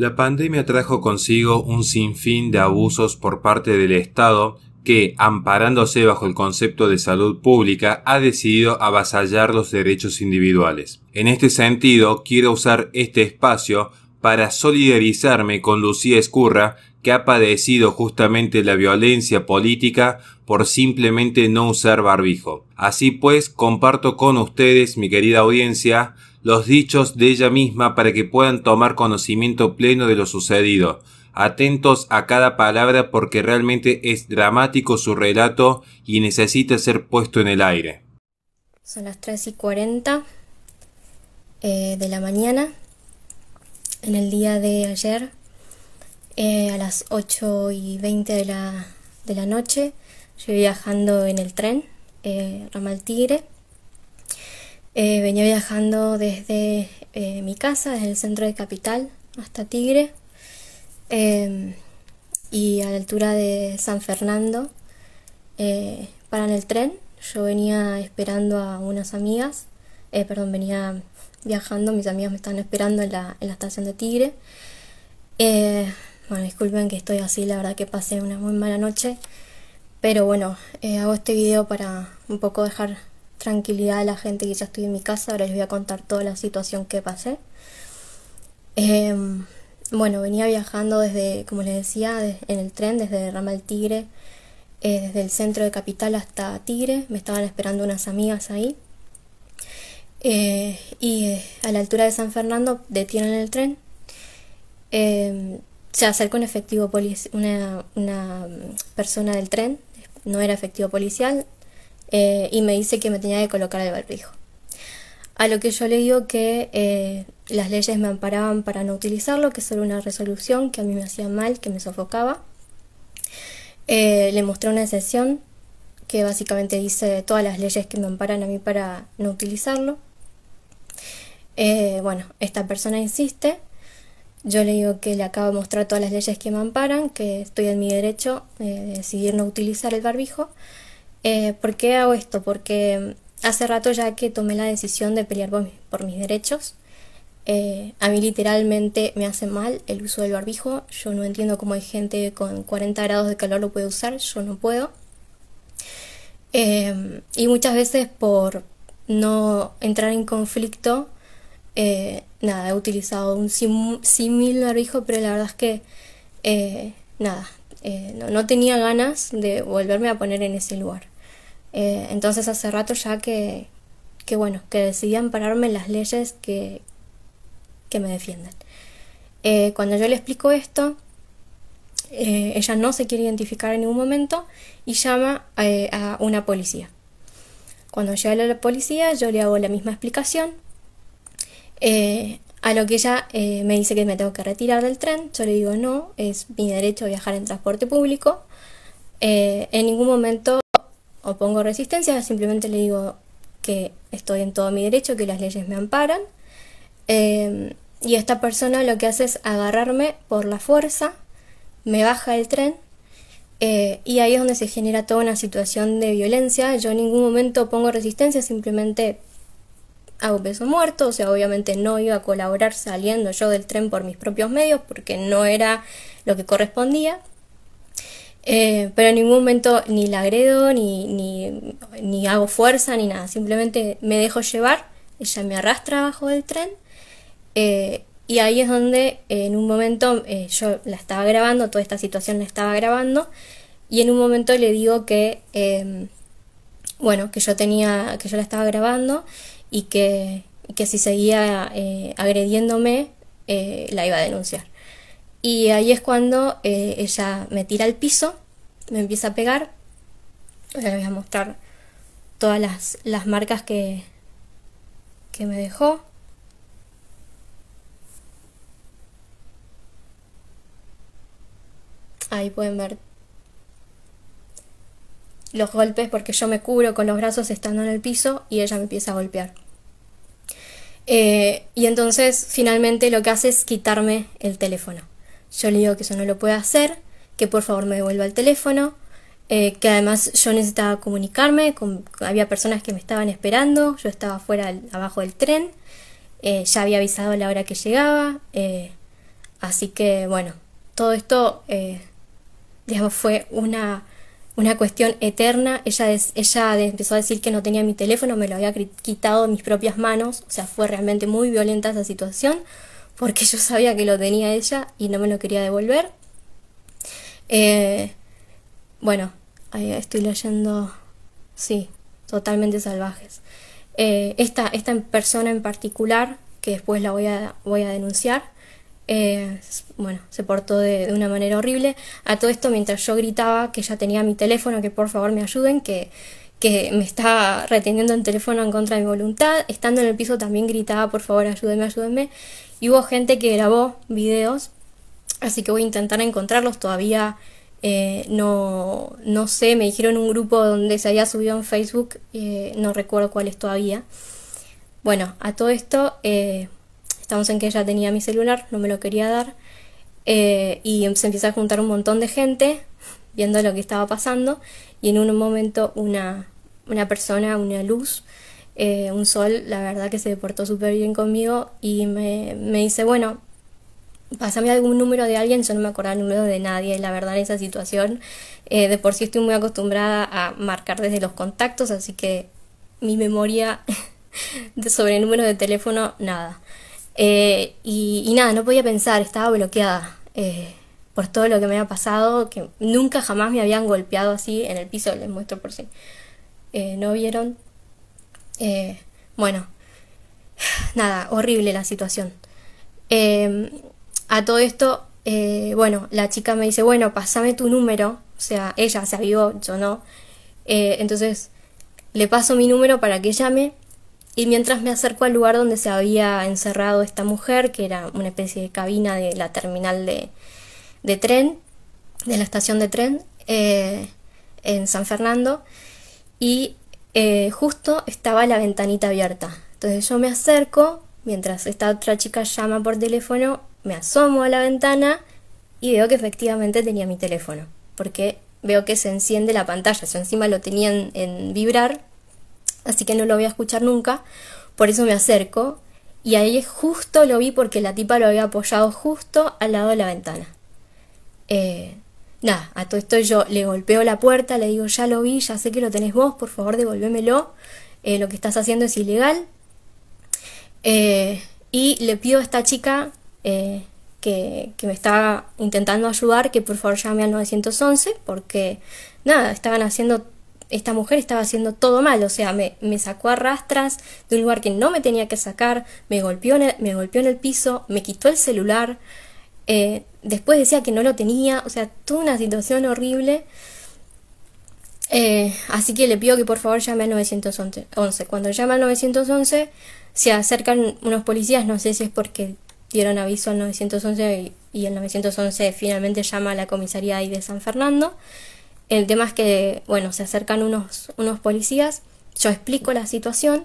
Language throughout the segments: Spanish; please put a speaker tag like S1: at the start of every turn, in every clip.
S1: La pandemia trajo consigo un sinfín de abusos por parte del Estado que, amparándose bajo el concepto de salud pública, ha decidido avasallar los derechos individuales. En este sentido, quiero usar este espacio para solidarizarme con Lucía Escurra, que ha padecido justamente la violencia política por simplemente no usar barbijo. Así pues, comparto con ustedes, mi querida audiencia, los dichos de ella misma para que puedan tomar conocimiento pleno de lo sucedido. Atentos a cada palabra porque realmente es dramático su relato y necesita ser puesto en el aire. Son las 3 y 40 eh, de la mañana. En el día de ayer, eh, a las 8 y 20 de la, de noche, yo viajando en el tren, eh, Ramal Tigre. Eh, venía viajando desde eh, mi casa, desde el centro de Capital hasta Tigre em, y a la altura de San Fernando eh, paran el tren. Yo venía esperando a unas amigas, perdón, venía viajando, mis amigas me estaban esperando en la, en la estación de Tigre. bueno, disculpen que estoy así, la verdad que pasé una muy mala noche, pero bueno, hago este video para un poco dejar tranquilidad a la gente que ya estoy en mi casa, ahora les voy a contar toda la situación que pasé. Em, bueno, venía viajando desde, como les decía, en el tren desde Ramal Tigre, eh, desde el centro de Capital hasta Tigre, me estaban esperando unas amigas ahí. Eh, y eh, a la altura de San Fernando detienen el tren. Em, se acerca un efectivo una, una persona del tren, no era efectivo policial, eh, y me dice que me tenía que colocar el barbijo. A lo que yo le digo que eh, las leyes me amparaban para no utilizarlo, que solo una resolución que a mí me hacía mal, que me sofocaba. Eh, le mostré una excepción que básicamente dice todas las leyes que me amparan a mí para no utilizarlo. bueno, esta persona insiste. Yo le digo que le acabo de mostrar todas las leyes que me amparan, que estoy en mi derecho de decidir no utilizar el barbijo. Eh, ¿Por qué hago esto? Porque mm, hace rato ya que tomé la decisión de pelear por, mis derechos, eh, a mí literalmente me hace mal el uso del barbijo. Yo no entiendo cómo hay gente con 40 grados de calor lo puede usar, yo no puedo. Em, y muchas veces por no entrar en conflicto, eh, nada, he utilizado un similar barbijo, pero la verdad es que nada, no tenía ganas de volverme a poner en ese lugar. Eh, entonces hace rato ya que, que bueno, que decidí ampararme en las leyes que, que me defienden. Eh, cuando yo le explico esto, eh, ella no se quiere identificar en ningún momento y llama a una policía. Cuando llega la policía, yo le hago la misma explicación. A lo que ella me dice que me tengo que retirar del tren, yo le digo no, es mi derecho a viajar en transporte público. en ningún momento pongo resistencia, simplemente le digo que estoy en todo mi derecho, que las leyes me amparan. Em, y esta persona lo que hace es agarrarme por la fuerza, me baja el tren eh, y ahí es donde se genera toda una situación de violencia. Yo en ningún momento pongo resistencia, simplemente hago peso muerto, o sea, obviamente no iba a colaborar saliendo yo del tren por mis propios medios porque no era lo que correspondía. Eh, pero en ningún momento ni la agredo, ni, hago fuerza, ni nada. Simplemente me dejo llevar, ella me arrastra abajo del tren. Eh, y ahí es donde en un momento eh, yo la estaba grabando, toda esta situación la estaba grabando. Y en un momento le digo que, em, bueno, que yo tenía, que yo la estaba grabando y que, que si seguía agrediéndome, la iba a denunciar. Y ahí es cuando eh, ella me tira al piso, me empieza a pegar. Ahora les voy a mostrar todas las, marcas que, que me dejó. Ahí pueden ver los golpes porque yo me cubro con los brazos estando en el piso y ella me empieza a golpear. Eh, y entonces finalmente lo que hace es quitarme el teléfono. Yo le digo que eso no lo puede hacer, que por favor me devuelva el teléfono, eh, que además yo necesitaba comunicarme, había personas que me estaban esperando, yo estaba fuera abajo del tren, eh, ya había avisado a la hora que llegaba, eh, así que bueno, todo esto, fue una, una cuestión eterna, ella, ella empezó a decir que no tenía mi teléfono, me lo había quitado de mis propias manos, o sea, fue realmente muy violenta esa situación porque yo sabía que lo tenía ella y no me lo quería devolver. Eh, bueno, ahí estoy leyendo, sí, totalmente salvajes. Eh, esta, esta persona en particular, que después la voy a, voy a denunciar, eh, bueno, se portó de, una manera horrible. A todo esto, mientras yo gritaba que ya tenía mi teléfono, que por favor me ayuden, que, que me estaba reteniendo el teléfono en contra de mi voluntad. Estando en el piso también gritaba, por favor ayúdenme, ayúdenme. Y hubo gente que grabó videos, así que voy a intentar encontrarlos. Todavía eh, no, sé, me dijeron un grupo donde se había subido en Facebook, eh, no recuerdo cuál es todavía. Bueno, a todo esto, eh, estamos en que ella tenía mi celular, no me lo quería dar, y em, se empieza a juntar un montón de gente viendo lo que estaba pasando, y en un momento una, una persona, una luz, eh, un sol, la verdad que se portó súper bien conmigo y me, me, dice, bueno, pásame algún número de alguien, yo no me acordaba el número de nadie, la verdad en esa situación, eh, de por sí estoy muy acostumbrada a marcar desde los contactos, así que mi memoria sobre el número de teléfono, nada. Eh, y, nada, no podía pensar, estaba bloqueada por todo lo que me había pasado, que nunca jamás me habían golpeado así en el piso, les muestro por si sí. no vieron, eh, bueno, nada, horrible la situación. Em, a todo esto, eh, bueno, la chica me dice, bueno, pasame tu número. O sea, ella se avivó, yo no. Eh, entonces, le paso mi número para que llame. Y mientras me acerco al lugar donde se había encerrado esta mujer, que era una especie de cabina de la terminal de, tren, de la estación de tren, en San Fernando, y eh, justo estaba la ventanita abierta. Entonces yo me acerco, mientras esta otra chica llama por teléfono, me asomo a la ventana y veo que efectivamente tenía mi teléfono, porque veo que se enciende la pantalla, yo encima lo tenía en, vibrar, así que no lo voy a escuchar nunca, por eso me acerco y ahí justo lo vi porque la tipa lo había apoyado justo al lado de la ventana. Eh, Nada, a todo esto yo le golpeo la puerta, le digo, ya lo vi, ya sé que lo tenés vos, por favor devolvémelo, eh, lo que estás haciendo es ilegal. Eh, y le pido a esta chica eh, que, me está intentando ayudar que por favor llame al 911 porque nada, estaban haciendo, esta mujer estaba haciendo todo mal, o sea, me, me sacó a rastras de un lugar que no me tenía que sacar, me golpeó en el, me golpeó en el piso, me quitó el celular después decía que no lo tenía, o sea, toda una situación horrible. Eh, así que le pido que por favor llame al 911. Cuando llama al 911, se acercan unos policías, no sé si es porque dieron aviso al 911 y, el 911 finalmente llama a la comisaría ahí de San Fernando. El tema es que, bueno, se acercan unos, unos policías, yo explico la situación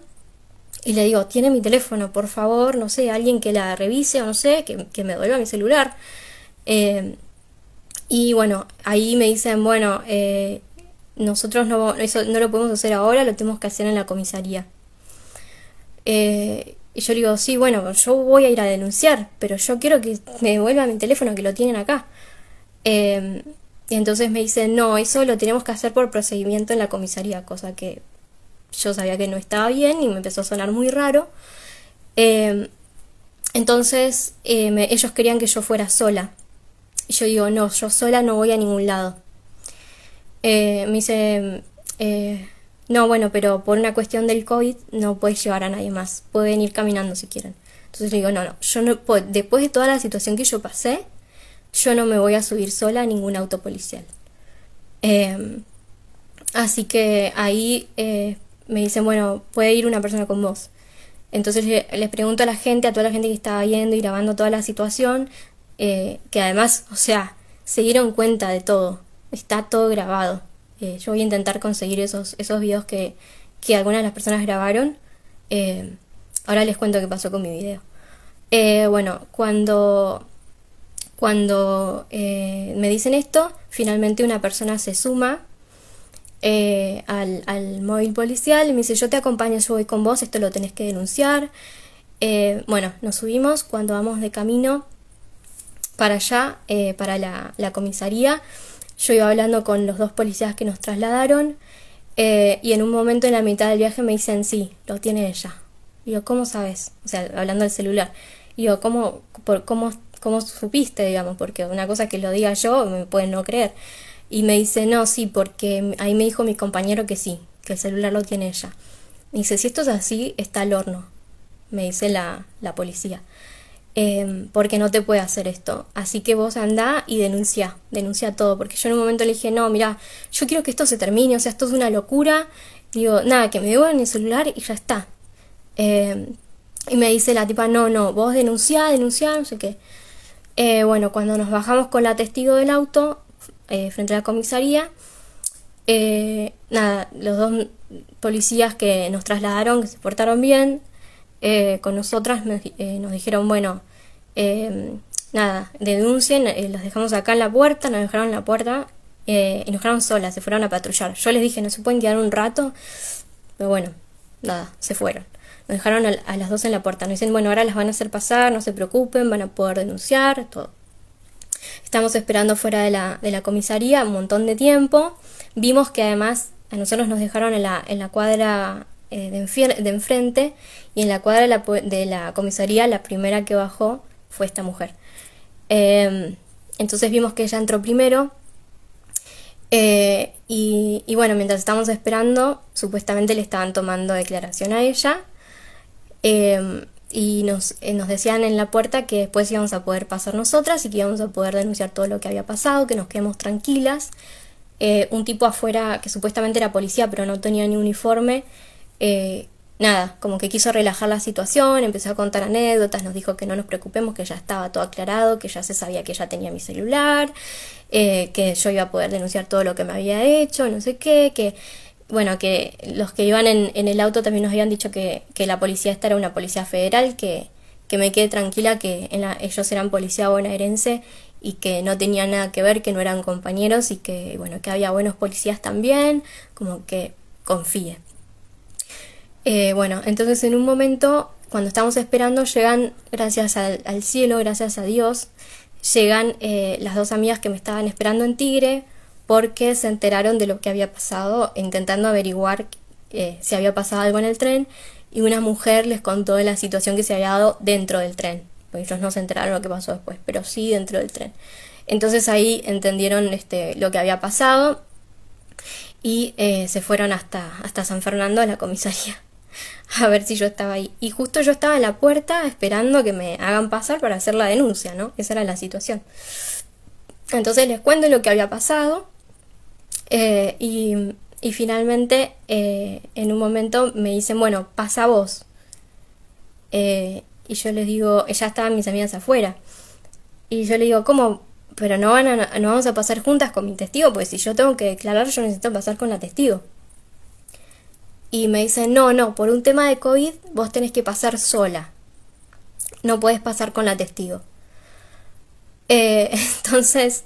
S1: y le digo, tiene mi teléfono, por favor, no sé, alguien que la revise o no sé, que, que me devuelva mi celular. Em, y bueno, ahí me dicen, bueno, eh, nosotros no, lo podemos hacer ahora, lo tenemos que hacer en la comisaría. Eh, y yo digo, sí, bueno, yo voy a ir a denunciar, pero yo quiero que me devuelva mi teléfono, que lo tienen acá. Em, y entonces me dicen, no, eso lo tenemos que hacer por procedimiento en la comisaría, cosa que yo sabía que no estaba bien y me empezó a sonar muy raro. Em, entonces eh, ellos querían que yo fuera sola y yo digo, no, yo sola no voy a ningún lado. Eh, me dice, eh, no, bueno, pero por una cuestión del COVID no puedes llevar a nadie más. Pueden ir caminando si quieren. Entonces le digo, no, no, yo no puedo. Después de toda la situación que yo pasé, yo no me voy a subir sola a ningún auto policial. Em, así que ahí eh, me dicen, bueno, puede ir una persona con vos. Entonces les pregunto a la gente, a toda la gente que estaba viendo y grabando toda la situación, eh, que además, o sea, se dieron cuenta de todo, está todo grabado. Eh, yo voy a intentar conseguir esos, esos videos que, algunas de las personas grabaron. Eh, ahora les cuento qué pasó con mi video. bueno, cuando, cuando me dicen esto, finalmente una persona se suma al, móvil policial y me dice, yo te acompaño, yo voy con vos, esto lo tenés que denunciar. bueno, nos subimos, cuando vamos de camino, para allá, eh, para la, comisaría. Yo iba hablando con los dos policías que nos trasladaron eh, y en un momento en la mitad del viaje me dicen, sí, lo tiene ella. Y yo, ¿cómo sabes? O sea, hablando del celular. Y yo, ¿cómo, por, cómo, cómo supiste, digamos? Porque una cosa que lo diga yo, me pueden no creer. Y me dice, no, sí, porque ahí me dijo mi compañero que sí, que el celular lo tiene ella. Me dice, si esto es así, está al horno, me dice la, la policía. Em, porque no te puede hacer esto. Así que vos andá y denuncia, denuncia todo, porque yo en un momento le dije, no, mira, yo quiero que esto se termine, o sea, esto es una locura, digo, nada, que me devuelvan el celular y ya está. Em, y me dice la tipa, no, no, vos denuncia, denuncia, no sé qué. Eh, bueno, cuando nos bajamos con la testigo del auto, eh, frente a la comisaría, eh, nada, los dos policías que nos trasladaron, que se portaron bien, eh, con nosotras nos, eh, dijeron, bueno, eh, nada, denuncien, los dejamos acá en la puerta, nos dejaron en la puerta y nos dejaron solas, se fueron a patrullar. Yo les dije, no se pueden quedar un rato, pero bueno, nada, se fueron. Nos dejaron a, las dos en la puerta, nos dicen, bueno, ahora las van a hacer pasar, no se preocupen, van a poder denunciar, todo. Estamos esperando fuera de la, de la, comisaría un montón de tiempo. Vimos que además a nosotros nos dejaron en la, en la cuadra eh, de, enfrente y en la cuadra de la, comisaría la primera que bajó fue esta mujer. Em, entonces vimos que ella entró primero eh, y, bueno, mientras estábamos esperando, supuestamente le estaban tomando declaración a ella em, y eh, nos, decían en la puerta que después íbamos a poder pasar nosotras y que íbamos a poder denunciar todo lo que había pasado, que nos quedemos tranquilas. un tipo afuera que supuestamente era policía pero no tenía ni uniforme, eh, nada, como que quiso relajar la situación, empezó a contar anécdotas, nos dijo que no nos preocupemos, que ya estaba todo aclarado, que ya se sabía que ya tenía mi celular, eh, que yo iba a poder denunciar todo lo que me había hecho, no sé qué, que bueno, que los que iban en, el auto también nos habían dicho que, que, la policía esta era una policía federal, que, que me quedé tranquila que en ellos eran policía bonaerense y que no tenía nada que ver, que no eran compañeros y que bueno, que había buenos policías también, como que confíe. Eh, bueno, entonces en un momento, cuando estamos esperando, llegan, gracias al, cielo, gracias a Dios, llegan eh, las dos amigas que me estaban esperando en Tigre porque se enteraron de lo que había pasado, intentando averiguar eh, si había pasado algo en el tren, y una mujer les contó de la situación que se había dado dentro del tren, pues ellos no se enteraron lo que pasó después, pero sí dentro del tren. Entonces ahí entendieron este, lo que había pasado y se fueron hasta, hasta San Fernando a la comisaría. a ver si yo estaba ahí. Y justo yo estaba en la puerta esperando que me hagan pasar para hacer la denuncia, ¿no? Esa era la situación. Entonces les cuento lo que había pasado eh, y, y, finalmente eh, en un momento me dicen, bueno, pasa vos. Eh, y yo les digo, ya estaban mis amigas afuera. Y yo le digo, ¿cómo? Pero no, van no vamos a pasar juntas con mi testigo, porque si yo tengo que declarar, yo necesito pasar con la testigo y me dicen, no, no, por un tema de COVID vos tenés que pasar sola. No puedes pasar con la testigo. Eh, entonces,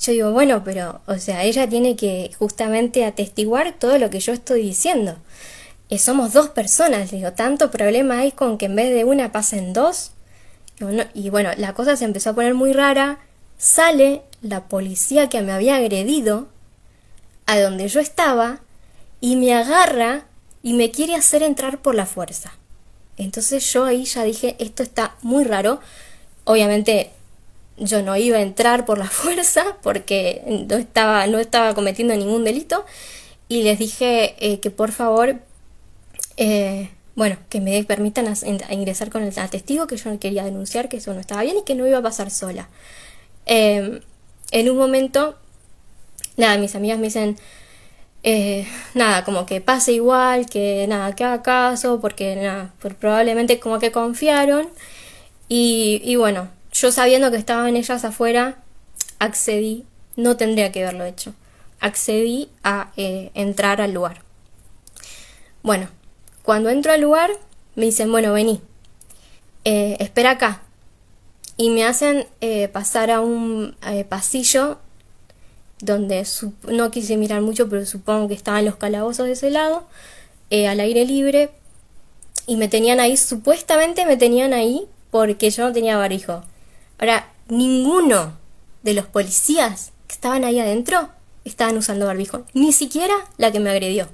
S1: yo digo, bueno, pero, o sea, ella tiene que justamente atestiguar todo lo que yo estoy diciendo. Eh, somos dos personas, digo, tanto problema hay con que en vez de una pasen dos. y bueno, la cosa se empezó a poner muy rara. Sale la policía que me había agredido a donde yo estaba y me agarra y me quiere hacer entrar por la fuerza. Entonces yo ahí ya dije, esto está muy raro. Obviamente yo no iba a entrar por la fuerza porque no estaba, no estaba cometiendo ningún delito y les dije eh, que por favor, eh, bueno, que me permitan ingresar con el testigo, que yo no quería denunciar, que eso no estaba bien y que no iba a pasar sola. Em, en un momento, nada, mis amigas me dicen, eh, nada, como que pase igual, que nada, que haga caso, porque nada, pues probablemente como que confiaron. Y, bueno, yo sabiendo que estaban ellas afuera, accedí, no tendría que haberlo hecho, accedí a eh, entrar al lugar. Bueno, cuando entro al lugar, me dicen, bueno, vení, eh, espera acá. Y me hacen pasar a un pasillo donde no quise mirar mucho, pero supongo que estaban los calabozos de ese lado, eh, al aire libre, y me tenían ahí, supuestamente me tenían ahí porque yo no tenía barbijo. Ahora, ninguno de los policías que estaban ahí adentro estaban usando barbijo, ni siquiera la que me agredió,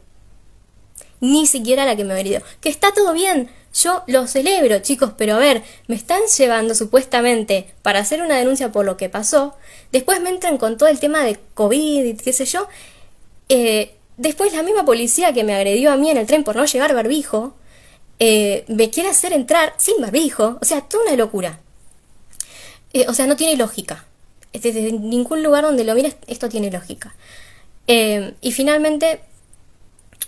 S1: ni siquiera la que me agredió, que está todo bien, yo lo celebro, chicos, pero a ver, me están llevando supuestamente para hacer una denuncia por lo que pasó. Después me entran con todo el tema de COVID y qué sé yo. Eh, después la misma policía que me agredió a mí en el tren por no llevar barbijo, eh, me quiere hacer entrar sin barbijo. O sea, toda una locura. Eh, o sea, no tiene lógica. Este, desde ningún lugar donde lo mires, esto tiene lógica. y finalmente,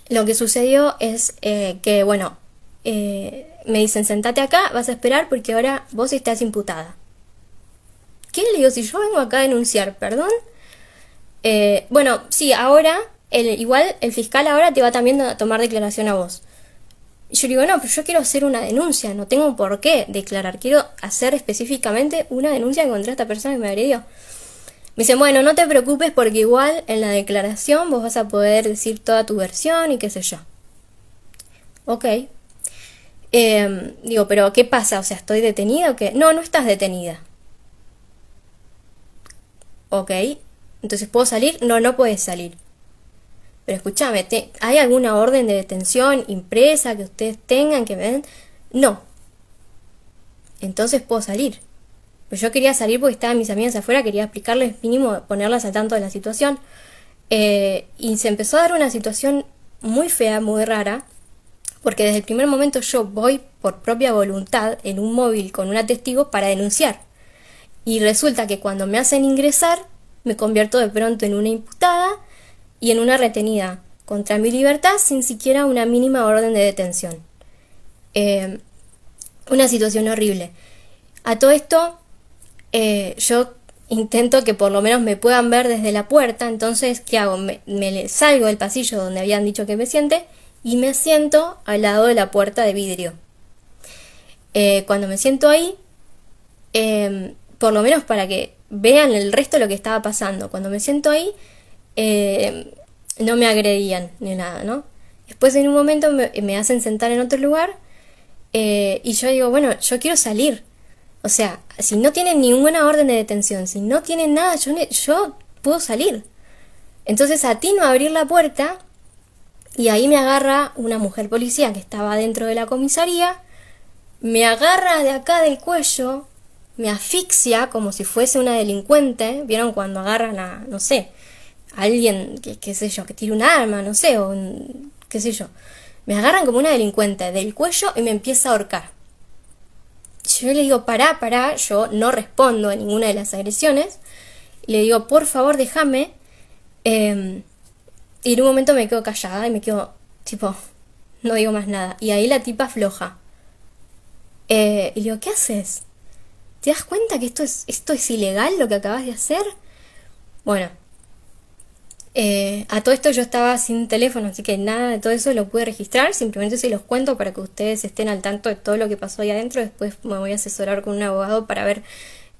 S1: lo que sucedió es que, bueno, eh, me dicen, sentate acá, vas a esperar porque ahora vos estás imputada. ¿Qué? Le digo, si yo vengo acá a denunciar, perdón. Eh, bueno, sí, ahora, el, igual el fiscal ahora te va también a tomar declaración a vos. Y yo digo, no, pero yo quiero hacer una denuncia, no tengo por qué declarar, quiero hacer específicamente una denuncia contra esta persona que me agredió. Me dicen, bueno, no te preocupes porque igual en la declaración vos vas a poder decir toda tu versión y qué sé yo. Ok, Em, digo, pero ¿qué pasa? O sea, ¿estoy detenida o qué? No, no estás detenida. Ok, entonces ¿puedo salir? No, no puedes salir. Pero escúchame, ¿hay alguna orden de detención impresa que ustedes tengan que me den? No. Entonces puedo salir. Pero pues yo quería salir porque estaban mis amigas afuera, quería explicarles mínimo, ponerlas al tanto de la situación. Eh, y se empezó a dar una situación muy fea, muy rara, porque desde el primer momento yo voy por propia voluntad en un móvil con un testigo para denunciar. Y resulta que cuando me hacen ingresar, me convierto de pronto en una imputada y en una retenida contra mi libertad sin siquiera una mínima orden de detención. Eh, una situación horrible. A todo esto, eh, yo intento que por lo menos me puedan ver desde la puerta, entonces, ¿qué hago? me salgo del pasillo donde habían dicho que me siente y me siento al lado de la puerta de vidrio. Eh, cuando me siento ahí, em, por lo menos para que vean el resto de lo que estaba pasando, cuando me siento ahí, em, no me agredían ni nada, ¿no? Después en un momento me, hacen sentar en otro lugar eh, y yo digo, bueno, yo quiero salir. O sea, si no tienen ninguna orden de detención, si no tienen nada, yo, yo puedo salir. Entonces a ti no abrir la puerta y ahí me agarra una mujer policía que estaba dentro de la comisaría, me agarra de acá del cuello, me asfixia como si fuese una delincuente. ¿Vieron cuando agarran a, no sé, a alguien, que, qué sé yo, que tira un arma, no sé, o un, qué sé yo? Me agarran como una delincuente del cuello y me empieza a ahorcar. Yo le digo, pará, pará, yo no respondo a ninguna de las agresiones. le digo, por favor, déjame. Em, y en un momento me quedo callada y me quedo tipo, no digo más nada. Y ahí la tipa floja Eh, y digo, ¿qué haces? ¿Te das cuenta que esto es, esto es ilegal lo que acabas de hacer? Bueno, eh, a todo esto yo estaba sin teléfono, así que nada de todo eso lo pude registrar. Simplemente se los cuento para que ustedes estén al tanto de todo lo que pasó ahí adentro. Después me voy a asesorar con un abogado para ver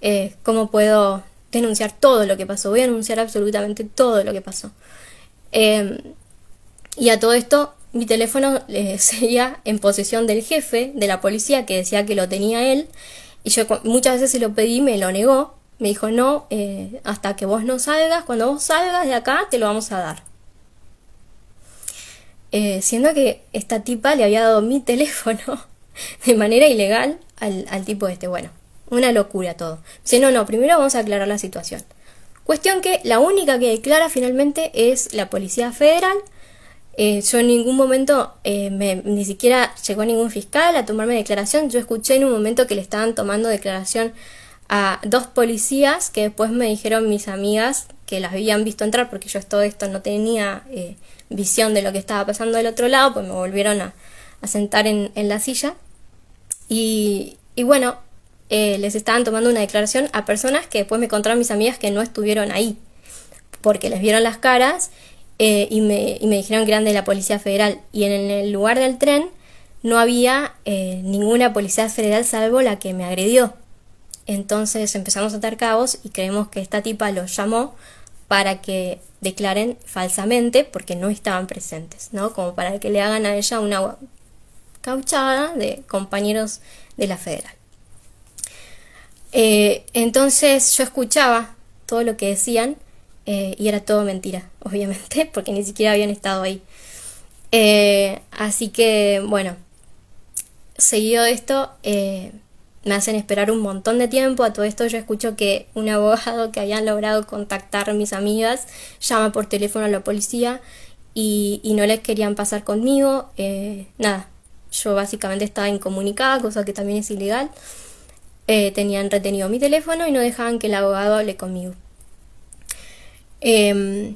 S1: eh, cómo puedo denunciar todo lo que pasó. Voy a denunciar absolutamente todo lo que pasó. Em, y a todo esto, mi teléfono sería seguía en posesión del jefe de la policía que decía que lo tenía él. Y yo muchas veces se lo pedí, me lo negó. Me dijo, no, eh, hasta que vos no salgas, cuando vos salgas de acá, te lo vamos a dar. Eh, siendo que esta tipa le había dado mi teléfono de manera ilegal al, al tipo este. Bueno, una locura todo. Dice, no, no, primero vamos a aclarar la situación. Cuestión que la única que declara finalmente es la Policía Federal. Eh, yo en ningún momento, eh, ni siquiera llegó ningún fiscal a tomarme declaración. Yo escuché en un momento que le estaban tomando declaración a dos policías que después me dijeron mis amigas que las habían visto entrar porque yo todo esto no tenía eh, visión de lo que estaba pasando del otro lado, pues me volvieron a, sentar en, la silla. y bueno, eh, les estaban tomando una declaración a personas que después me contaron mis amigas que no estuvieron ahí, porque les vieron las caras eh, y, me, y, me, dijeron que eran de la Policía Federal. Y en el lugar del tren no había eh, ninguna Policía Federal salvo la que me agredió. Entonces empezamos a atar cabos y creemos que esta tipa los llamó para que declaren falsamente porque no estaban presentes, ¿no? Como para que le hagan a ella una cauchada de compañeros de la federal. Eh, entonces yo escuchaba todo lo que decían eh, y era todo mentira, obviamente, porque ni siquiera habían estado ahí. Eh, así que, bueno, seguido de esto, me hacen esperar un montón de tiempo. A todo esto yo escucho que un abogado que habían logrado contactar mis amigas llama por teléfono a la policía y no les querían pasar conmigo. nada, yo básicamente estaba incomunicada, cosa que también es ilegal. Eh, tenían retenido mi teléfono y no dejaban que el abogado hable conmigo. Em,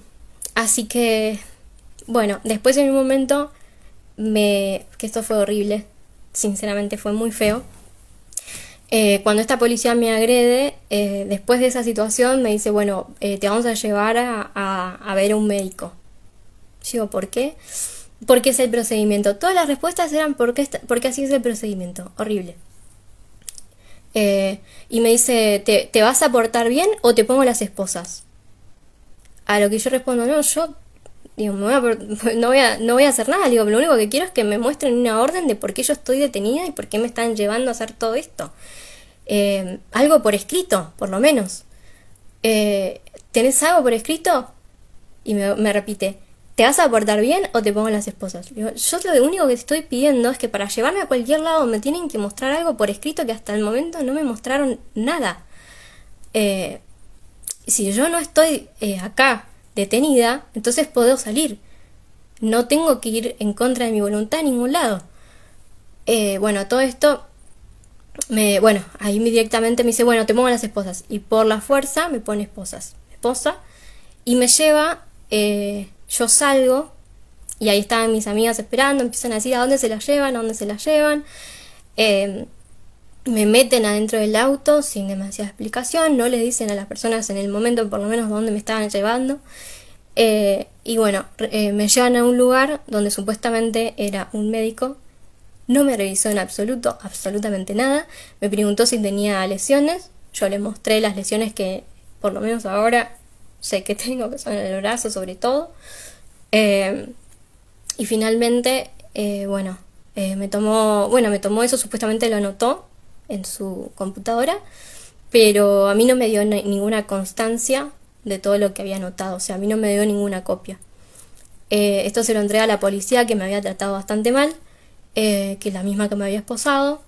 S1: así que, bueno, después en un momento me, que esto fue horrible, sinceramente fue muy feo. Eh, cuando esta policía me agrede, eh, después de esa situación me dice, bueno, te vamos a llevar a, ver a un médico. digo, ¿por qué? Porque es el procedimiento. Todas las respuestas eran porque, porque así es el procedimiento. Horrible. Eh, y me dice, ¿Te, vas a portar bien o te pongo las esposas? A lo que yo respondo, no, yo no, voy a, no voy a hacer nada, digo, lo único que quiero es que me muestren una orden de por qué yo estoy detenida y por qué me están llevando a hacer todo esto. Eh, algo por escrito, por lo menos. Eh, ¿Tenés algo por escrito? Y me repite, ¿te vas a portar bien o te pongo las esposas? yo lo único que estoy pidiendo es que para llevarme a cualquier lado me tienen que mostrar algo por escrito que hasta el momento no me mostraron nada. Eh, si yo no estoy eh, acá detenida, entonces puedo salir. No tengo que ir en contra de mi voluntad a ningún lado. Eh, bueno, todo esto, me, bueno, ahí directamente me dice, bueno, te pongo las esposas. Y por la fuerza me pone esposas, esposa, y me lleva yo salgo y ahí estaban mis amigas esperando, empiezan a decir a dónde se las llevan, a dónde se las llevan. Em, me meten adentro del auto sin demasiada explicación, no les dicen a las personas en el momento por lo menos dónde me estaban llevando. Eh, y bueno, eh, me llevan a un lugar donde supuestamente era un médico. No me revisó en absoluto, absolutamente nada. Me preguntó si tenía lesiones. Yo le mostré las lesiones que por lo menos ahora sé que tengo, que son el brazo sobre todo. Eh, y finalmente, eh, bueno, eh, me tomó, bueno, me tomó eso, supuestamente lo anotó en su computadora, pero a mí no me dio ninguna constancia de todo lo que había anotado, o sea, a mí no me dio ninguna copia. esto se lo entrega a la policía que me había tratado bastante mal, que es la misma que me había esposado.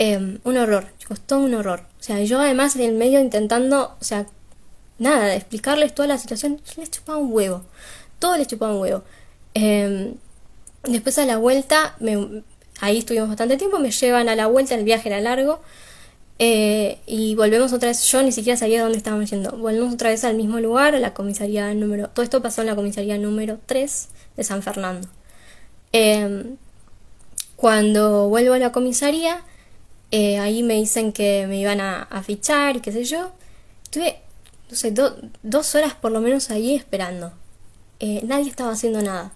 S1: un horror, costó un horror. O sea, yo además en el medio intentando, o sea, nada, de explicarles toda la situación, les chupaba un huevo. Todo les chupaba un huevo. Em, después a la vuelta, ahí estuvimos bastante tiempo, me llevan a la vuelta, el viaje era largo. Eh, y volvemos otra vez, yo ni siquiera sabía dónde estábamos yendo. Volvemos otra vez al mismo lugar, a la comisaría número. Todo esto pasó en la comisaría número 3 de San Fernando. Em, cuando vuelvo a la comisaría, eh, ahí me dicen que me iban a, a, fichar y qué sé yo. Estuve dos horas por lo menos ahí esperando. Eh, nadie estaba haciendo nada.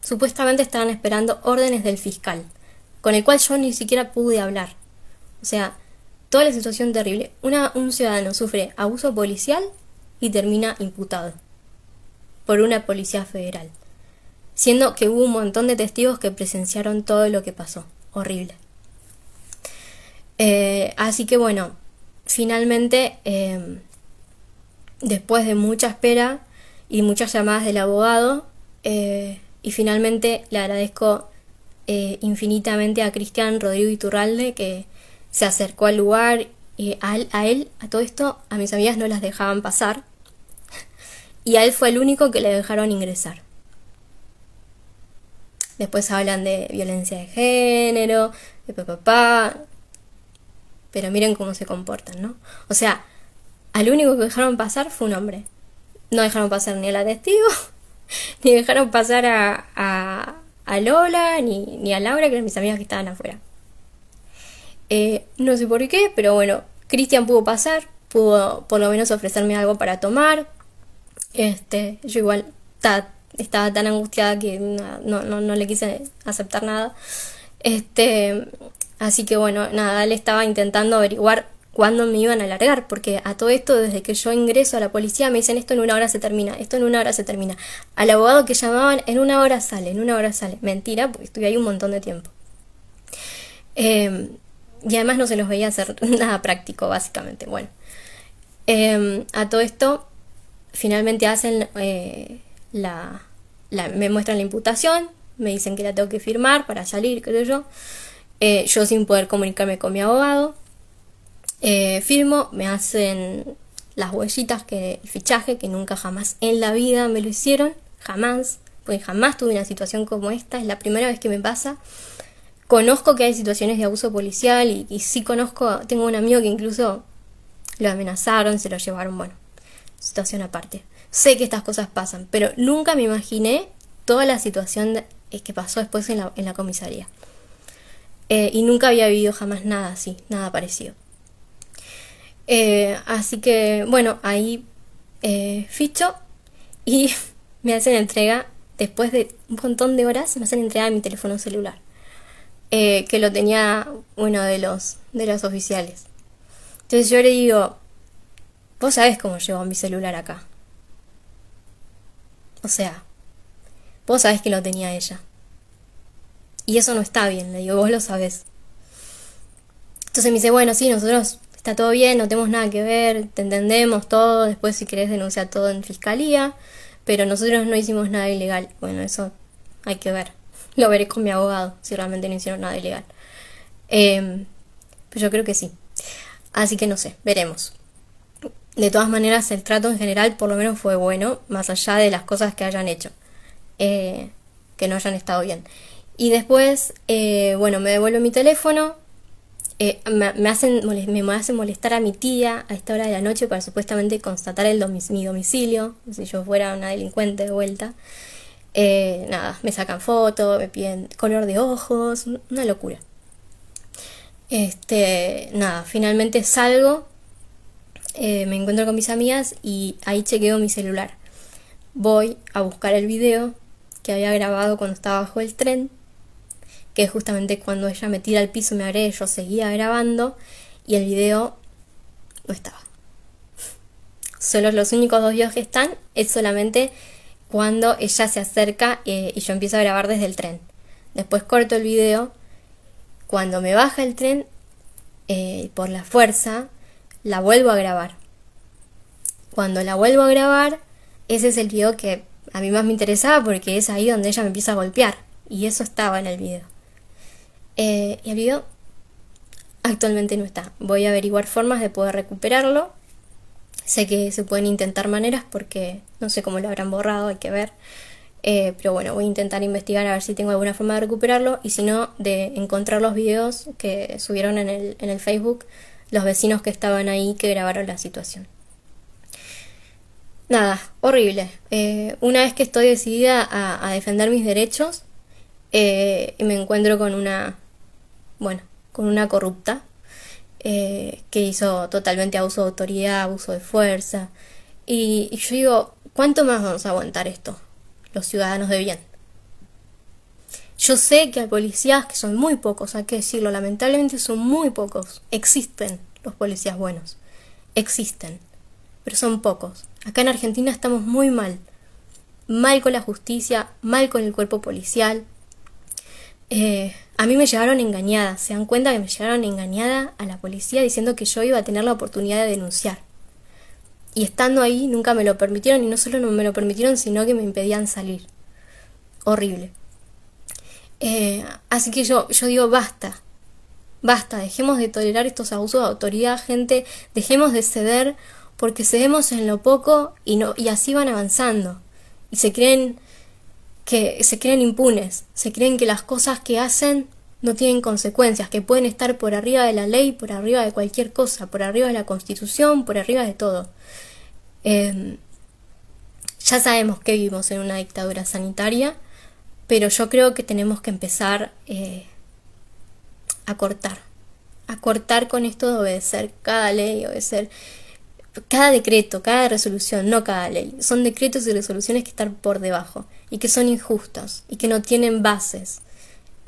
S1: Supuestamente estaban esperando órdenes del fiscal, con el cual yo ni siquiera pude hablar. O sea, toda la situación terrible. un ciudadano sufre abuso policial y termina imputado por una policía federal, siendo que hubo un montón de testigos que presenciaron todo lo que pasó. Horrible. Eh, así que bueno, finalmente em, después de mucha espera y muchas llamadas del abogado. Eh, y finalmente le agradezco eh, infinitamente a Cristian Rodrigo Iturralde que se acercó al lugar y a él, a él, a todo esto, a mis amigas no las dejaban pasar. Y a él fue el único que le dejaron ingresar. Después hablan de violencia de género, de papá. Pero miren cómo se comportan, ¿no? O sea, al único que dejaron pasar fue un hombre. No dejaron pasar ni a la testigo, ni dejaron pasar a, a, Lola, ni, a Laura, que eran mis amigas que estaban afuera. Eh, no sé por qué, pero bueno, Cristian pudo pasar, pudo por lo menos ofrecerme algo para tomar. Este, yo igual estaba tan angustiada que no, le quise aceptar nada. Este, así que bueno, nada, le estaba intentando averiguar cuándo me iban a largar, porque a todo esto, desde que yo ingreso a la policía, me dicen esto en una hora se termina, esto en una hora se termina. Al abogado que llamaban, en una hora sale, en una hora sale. Mentira, porque estuve ahí un montón de tiempo. Em, y además no se los veía hacer nada práctico, básicamente. Bueno, em, a todo esto, finalmente hacen eh, la, me muestran la imputación, me dicen que la tengo que firmar para salir, creo yo. Eh, yo sin poder comunicarme con mi abogado, eh, firmo, me hacen las huellitas, que, el fichaje, que nunca jamás en la vida me lo hicieron, jamás, porque jamás tuve una situación como esta, es la primera vez que me pasa. Conozco que hay situaciones de abuso policial y, sí conozco, tengo un amigo que incluso lo amenazaron, se lo llevaron, bueno, situación aparte. Sé que estas cosas pasan, pero nunca me imaginé toda la situación eh, que pasó después en la, comisaría. Eh, y nunca había vivido jamás nada así, nada parecido. Eh, así que, bueno, ahí eh, ficho y me hacen entrega, después de un montón de horas, me hacen entrega de mi teléfono celular, eh, que lo tenía uno de los, de los oficiales. Entonces yo le digo, vos sabés cómo llegó mi celular acá. O sea, vos sabés que lo tenía ella. Y eso no está bien, le digo, vos lo sabés. Entonces me dice, bueno, sí, nosotros está todo bien, no tenemos nada que ver, te entendemos todo, después si querés denunciar todo en fiscalía, pero nosotros no hicimos nada ilegal. Bueno, eso hay que ver. Lo veré con mi abogado si realmente no hicieron nada ilegal. Em, pero yo creo que sí. Así que no sé, veremos. De todas maneras, el trato en general por lo menos fue bueno, más allá de las cosas que hayan hecho, eh, que no hayan estado bien. Y después, eh, bueno, me devuelvo mi teléfono, eh, me, hacen me molestar a mi tía a esta hora de la noche para supuestamente constatar el mi domicilio, si yo fuera una delincuente de vuelta. Eh, nada, me sacan fotos, me piden color de ojos, una locura. Este, nada, finalmente salgo, eh, me encuentro con mis amigas y ahí chequeo mi celular. Voy a buscar el video que había grabado cuando estaba bajo el tren que justamente cuando ella me tira al piso me haré yo seguía grabando y el video no estaba. Solo los únicos dos videos que están es solamente cuando ella se acerca eh, y yo empiezo a grabar desde el tren. Después corto el video. Cuando me baja el tren, eh, por la fuerza, la vuelvo a grabar. Cuando la vuelvo a grabar, ese es el video que a mí más me interesaba porque es ahí donde ella me empieza a golpear. Y eso estaba en el video. Eh, y el video actualmente no está. Voy a averiguar formas de poder recuperarlo. Sé que se pueden intentar maneras porque no sé cómo lo habrán borrado, hay que ver. Eh, pero bueno, voy a intentar investigar a ver si tengo alguna forma de recuperarlo y si no, de encontrar los videos que subieron en el, Facebook los vecinos que estaban ahí que grabaron la situación. Nada, horrible. Eh, una vez que estoy decidida a, defender mis derechos, me encuentro con una bueno, con una corrupta eh, que hizo totalmente abuso de autoridad, abuso de fuerza. Y, y yo digo, ¿cuánto más vamos a aguantar esto, los ciudadanos de bien? Yo sé que hay policías que son muy pocos, hay que decirlo, lamentablemente son muy pocos. Existen los policías buenos, existen, pero son pocos. Acá en Argentina estamos muy mal, mal con la justicia, mal con el cuerpo policial, eh, a mí me llevaron engañada, se dan cuenta que me llevaron engañada a la policía diciendo que yo iba a tener la oportunidad de denunciar. Y estando ahí nunca me lo permitieron y no solo no me lo permitieron, sino que me impedían salir. Horrible. Eh, así que yo, yo digo, basta, basta, dejemos de tolerar estos abusos de autoridad, gente, dejemos de ceder, porque cedemos en lo poco y, no, y así van avanzando. Y se creen que se creen impunes, se creen que las cosas que hacen no tienen consecuencias, que pueden estar por arriba de la ley, por arriba de cualquier cosa, por arriba de la constitución, por arriba de todo. Em, ya sabemos que vivimos en una dictadura sanitaria, pero yo creo que tenemos que empezar eh, a cortar, a cortar con esto de obedecer cada ley, obedecer cada decreto, cada resolución, no cada ley. Son decretos y resoluciones que están por debajo y que son injustos y que no tienen bases.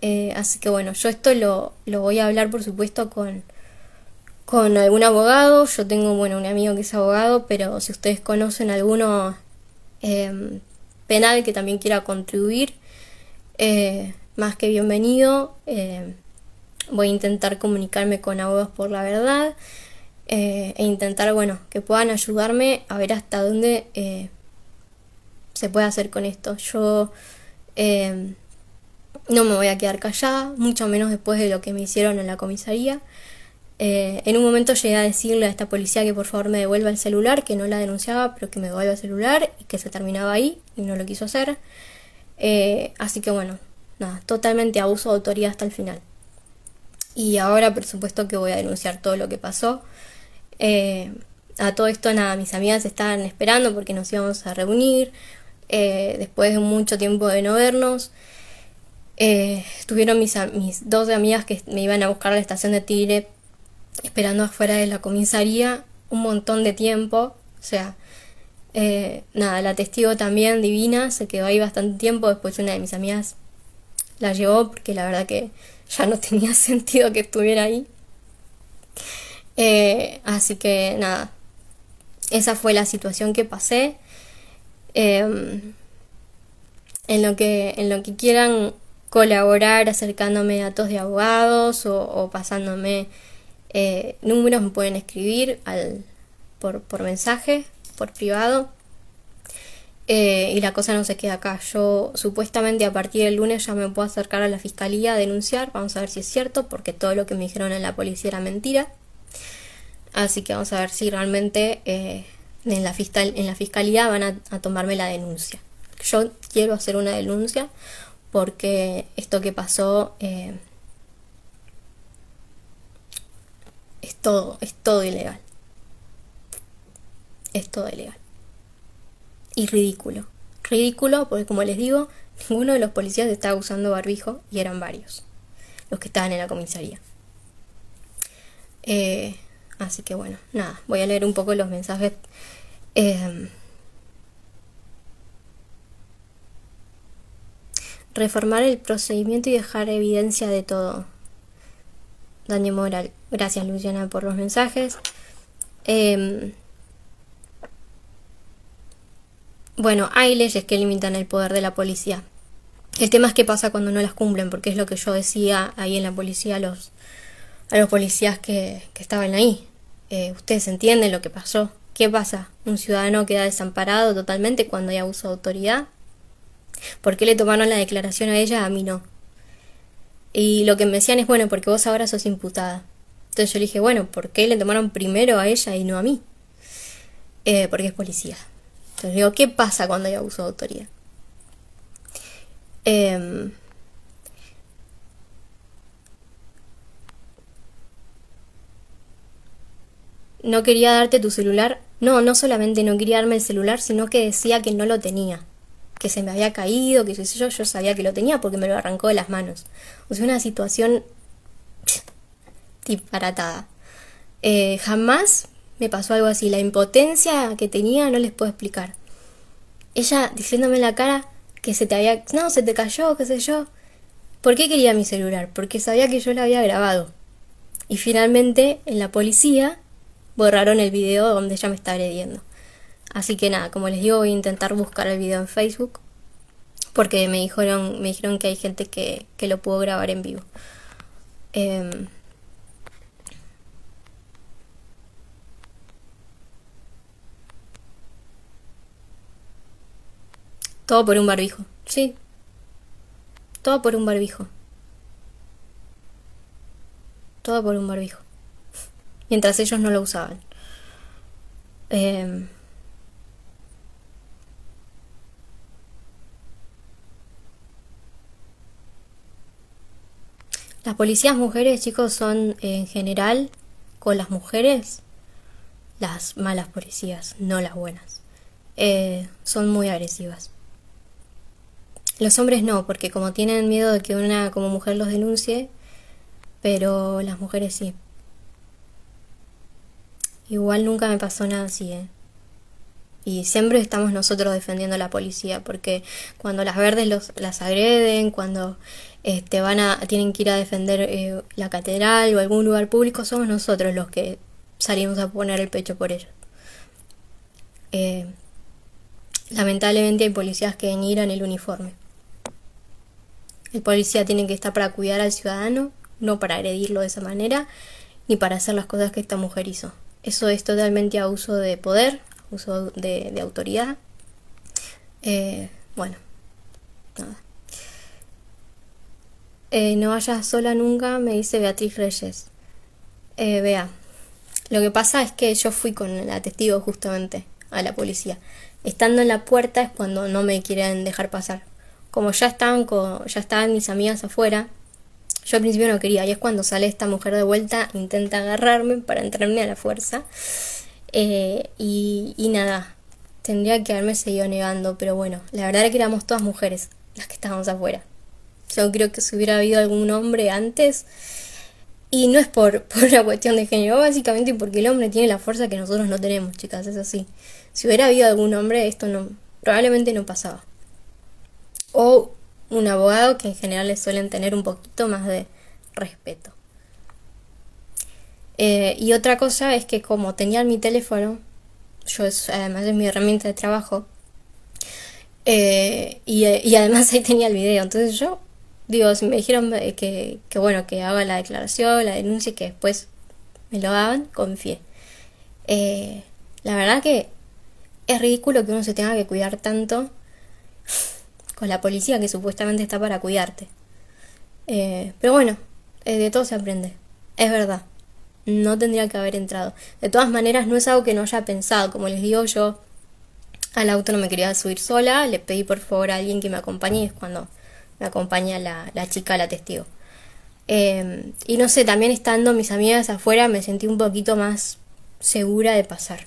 S1: Eh, así que bueno, yo esto lo, voy a hablar por supuesto con, con algún abogado. Yo tengo, bueno, un amigo que es abogado, pero si ustedes conocen alguno em, penal que también quiera contribuir, eh, más que bienvenido. Eh, voy a intentar comunicarme con abogados por la verdad. Eh, e intentar, bueno, que puedan ayudarme a ver hasta dónde eh, se puede hacer con esto. Yo eh, no me voy a quedar callada, mucho menos después de lo que me hicieron en la comisaría. en un momento llegué a decirle a esta policía que por favor me devuelva el celular, que no la denunciaba, pero que me devuelva el celular y que se terminaba ahí y no lo quiso hacer. así que bueno, nada, totalmente abuso de autoridad hasta el final. Y ahora, por supuesto, que voy a denunciar todo lo que pasó. Eh, a todo esto nada, mis amigas estaban esperando porque nos íbamos a reunir eh, después de mucho tiempo de no vernos. Eh, estuvieron mis, mis dos amigas que me iban a buscar a la estación de Tigre esperando afuera de la comisaría un montón de tiempo. O sea, nada, la testigo también divina se quedó ahí bastante tiempo. Después una de mis amigas la llevó porque la verdad que ya no tenía sentido que estuviera ahí. Eh, así que nada, esa fue la situación que pasé. Em, en, lo que, en lo que quieran colaborar acercándome datos de abogados o, pasándome eh, números, me pueden escribir al, por, mensaje, por privado. Eh, y la cosa no se queda acá. Yo supuestamente a partir del lunes ya me puedo acercar a la fiscalía a denunciar. Vamos a ver si es cierto, porque todo lo que me dijeron en la policía era mentira. Así que vamos a ver si realmente eh, en, la fiscal, en la fiscalía van a, tomarme la denuncia. Yo quiero hacer una denuncia porque esto que pasó eh, es todo, es todo ilegal. Es todo ilegal. Y ridículo. Ridículo porque como les digo, ninguno de los policías estaba usando barbijo y eran varios los que estaban en la comisaría. Eh, Así que bueno, nada, voy a leer un poco los mensajes. Em, reformar el procedimiento y dejar evidencia de todo. Daniel moral. Gracias Luciana por los mensajes. Em, bueno, hay leyes que limitan el poder de la policía. El tema es qué pasa cuando no las cumplen, porque es lo que yo decía ahí en la policía a los, policías que estaban ahí. Eh, ustedes entienden lo que pasó. ¿Qué pasa? ¿Un ciudadano queda desamparado totalmente cuando hay abuso de autoridad? ¿Por qué le tomaron la declaración a ella? A mí no. Y lo que me decían es, bueno, porque vos ahora sos imputada. Entonces yo le dije, bueno, ¿por qué le tomaron primero a ella y no a mí? Eh, porque es policía. Entonces digo, ¿qué pasa cuando hay abuso de autoridad? Em, no quería darte tu celular. No, no solamente no quería darme el celular, sino que decía que no lo tenía. Que se me había caído, que yo, yo, yo sabía que lo tenía porque me lo arrancó de las manos. O sea, una situación disparatada. Eh, jamás me pasó algo así. La impotencia que tenía no les puedo explicar. Ella diciéndome en la cara que se te había... No, se te cayó, qué sé yo. ¿Por qué quería mi celular? Porque sabía que yo la había grabado. Y finalmente en la policía borraron el video donde ella me está agrediendo. Así que nada, como les digo, voy a intentar buscar el video en Facebook porque me dijeron, me dijeron que hay gente que, lo pudo grabar en vivo. Em, todo por un barbijo, sí. Todo por un barbijo. Todo por un barbijo mientras ellos no lo usaban. Em, las policías mujeres, chicos, son en general con las mujeres las malas policías, no las buenas. Eh, son muy agresivas. Los hombres no, porque como tienen miedo de que una como mujer los denuncie, pero las mujeres sí. Igual nunca me pasó nada así, ¿eh? Y siempre estamos nosotros defendiendo a la policía, porque cuando las verdes las agreden, cuando este, van a, tienen que ir a defender eh, la catedral o algún lugar público, somos nosotros los que salimos a poner el pecho por ellos. Eh, lamentablemente hay policías que denigran el uniforme. El policía tiene que estar para cuidar al ciudadano, no para agredirlo de esa manera, ni para hacer las cosas que esta mujer hizo. Eso es totalmente abuso de poder, uso de, autoridad. Eh, bueno, nada. Eh, no vayas sola nunca, me dice Beatriz Reyes. Eh, vea, lo que pasa es que yo fui con el testigo justamente a la policía. Estando en la puerta es cuando no me quieren dejar pasar. Como ya estaban, ya estaban mis amigas afuera, yo al principio no quería, y es cuando sale esta mujer de vuelta, intenta agarrarme para entrarme a la fuerza. Eh, y, nada, tendría que haberme seguido negando, pero bueno, la verdad es que éramos todas mujeres las que estábamos afuera. Yo creo que si hubiera habido algún hombre antes, y no es por, por una cuestión de género, básicamente porque el hombre tiene la fuerza que nosotros no tenemos, chicas, es así. Si hubiera habido algún hombre, esto no, probablemente no pasaba. O un abogado que en general le suelen tener un poquito más de respeto. Eh, y otra cosa es que como tenía mi teléfono, yo es, además es mi herramienta de trabajo, eh, y, además ahí tenía el video, entonces yo, digo, si me dijeron que, bueno, que haga la declaración, la denuncia y que después me lo hagan, confié. Eh, la verdad que es ridículo que uno se tenga que cuidar tanto con la policía que supuestamente está para cuidarte. Eh, pero bueno, eh, de todo se aprende. Es verdad. No tendría que haber entrado. De todas maneras, no es algo que no haya pensado. Como les digo, yo al auto no me quería subir sola. Le pedí por favor a alguien que me acompañe. Es cuando me acompaña la, chica, la testigo. Eh, y no sé, también estando mis amigas afuera, me sentí un poquito más segura de pasar.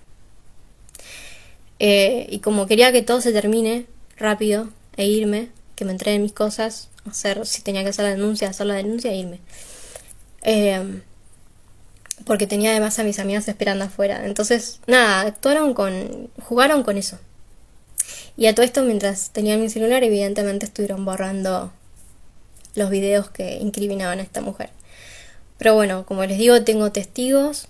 S1: y como quería que todo se termine rápido, e irme, que me entreguen mis cosas, hacer, si tenía que hacer la denuncia, hacer la denuncia e irme. Em, porque tenía además a mis amigas esperando afuera. Entonces, nada, actuaron con, jugaron con eso. Y a todo esto, mientras tenían mi celular, evidentemente estuvieron borrando los videos que incriminaban a esta mujer. Pero bueno, como les digo, tengo testigos,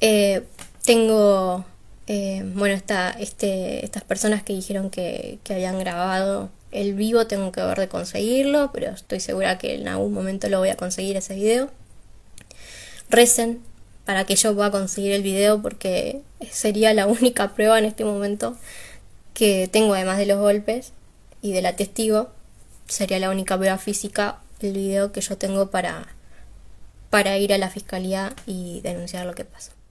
S1: eh, tengo eh, bueno, está este, estas personas que dijeron que, que, habían grabado el vivo, tengo que ver de conseguirlo, pero estoy segura que en algún momento lo voy a conseguir ese video. Recen para que yo pueda conseguir el video porque sería la única prueba en este momento que tengo además de los golpes y de la testigo. Sería la única prueba física el video que yo tengo para, para ir a la fiscalía y denunciar lo que pasó.